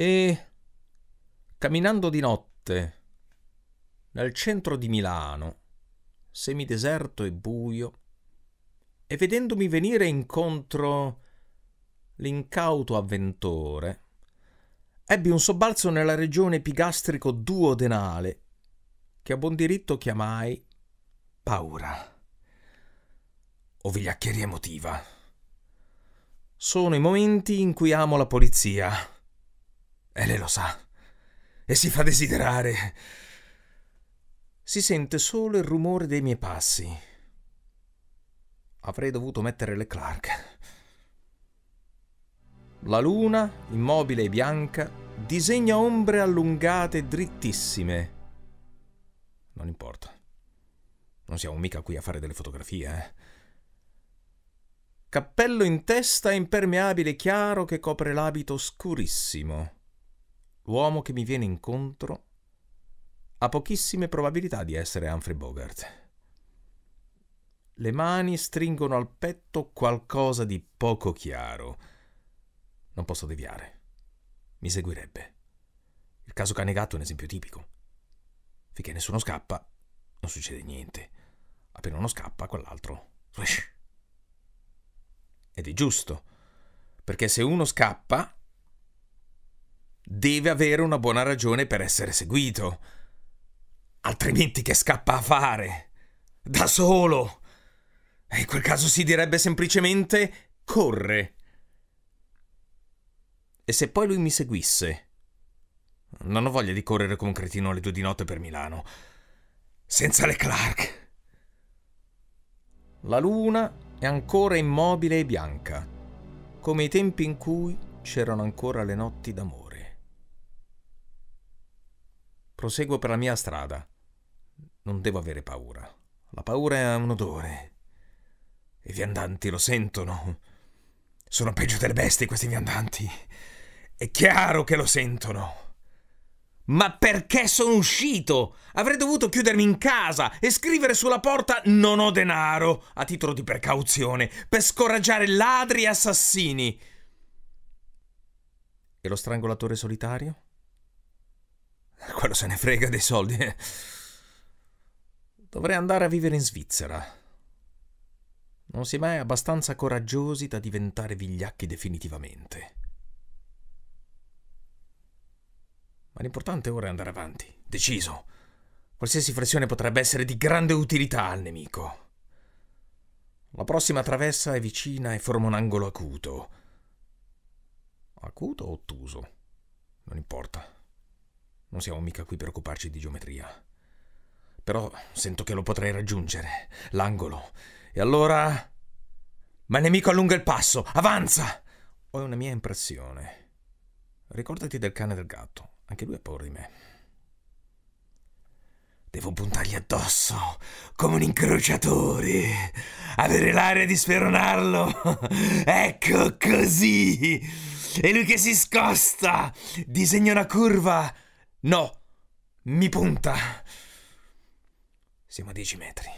E camminando di notte nel centro di Milano, semideserto e buio, e vedendomi venire incontro l'incauto avventore, ebbi un sobbalzo nella regione epigastrico duodenale, che a buon diritto chiamai paura o vigliaccheria emotiva. Sono i momenti in cui amo la polizia. E eh, lei lo sa. E si fa desiderare. Si sente solo il rumore dei miei passi. Avrei dovuto mettere le Clark. La luna, immobile e bianca, disegna ombre allungate drittissime. Non importa. Non siamo mica qui a fare delle fotografie, eh. Cappello in testa impermeabile chiaro che copre l'abito scurissimo. L'uomo che mi viene incontro ha pochissime probabilità di essere Humphrey Bogart. Le mani stringono al petto qualcosa di poco chiaro. Non posso deviare. Mi seguirebbe. Il caso Canegato è un esempio tipico. Finché nessuno scappa, non succede niente. Appena uno scappa, quell'altro... Ed è giusto, perché se uno scappa, deve avere una buona ragione per essere seguito. Altrimenti che scappa a fare? Da solo! E In quel caso si direbbe semplicemente corre. E se poi lui mi seguisse? Non ho voglia di correre come un cretino alle due di notte per Milano. Senza le Clark. La luna è ancora immobile e bianca, come i tempi in cui c'erano ancora le notti d'amore. Proseguo per la mia strada. Non devo avere paura. La paura è un odore. I viandanti lo sentono. Sono peggio delle bestie questi viandanti. È chiaro che lo sentono. Ma perché sono uscito? Avrei dovuto chiudermi in casa e scrivere sulla porta non ho denaro a titolo di precauzione per scoraggiare ladri e assassini. E lo strangolatore solitario? Quello se ne frega dei soldi. Eh. Dovrei andare a vivere in Svizzera. Non si è mai abbastanza coraggiosi da diventare vigliacchi definitivamente. Ma l'importante ora è andare avanti, deciso. Qualsiasi flessione potrebbe essere di grande utilità al nemico. La prossima traversa è vicina e forma un angolo acuto. Acuto o ottuso? Non importa. Non siamo mica qui per occuparci di geometria. Però sento che lo potrei raggiungere, l'angolo. E allora... Ma il nemico allunga il passo, avanza! Ho una mia impressione. Ricordati del cane e del gatto, anche lui ha paura di me. Devo puntargli addosso, come un incrociatore, avere l'aria di speronarlo. ecco così! E lui che si scosta, disegna una curva No! Mi punta! Siamo a dieci metri.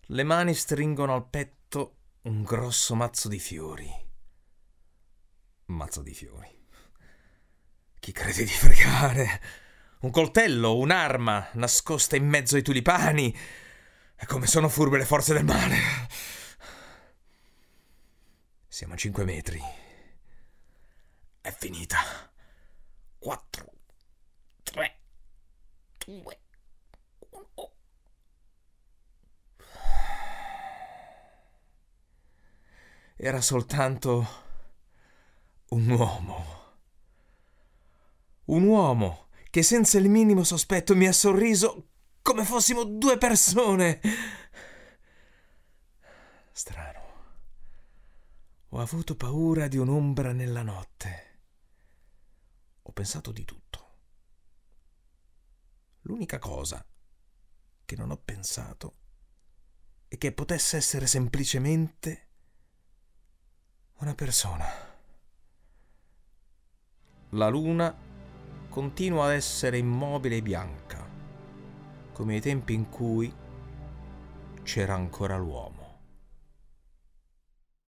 Le mani stringono al petto un grosso mazzo di fiori. Mazzo di fiori. Chi crede di fregare? Un coltello, un'arma nascosta in mezzo ai tulipani. E come sono furbe le forze del male. Siamo a cinque metri. È finita. 4, 3, 2, 1. Era soltanto un uomo. Un uomo che senza il minimo sospetto mi ha sorriso come fossimo due persone. Strano. Ho avuto paura di un'ombra nella notte. Ho pensato di tutto. L'unica cosa che non ho pensato è che potesse essere semplicemente una persona. La luna continua ad essere immobile e bianca, come ai tempi in cui c'era ancora l'uomo.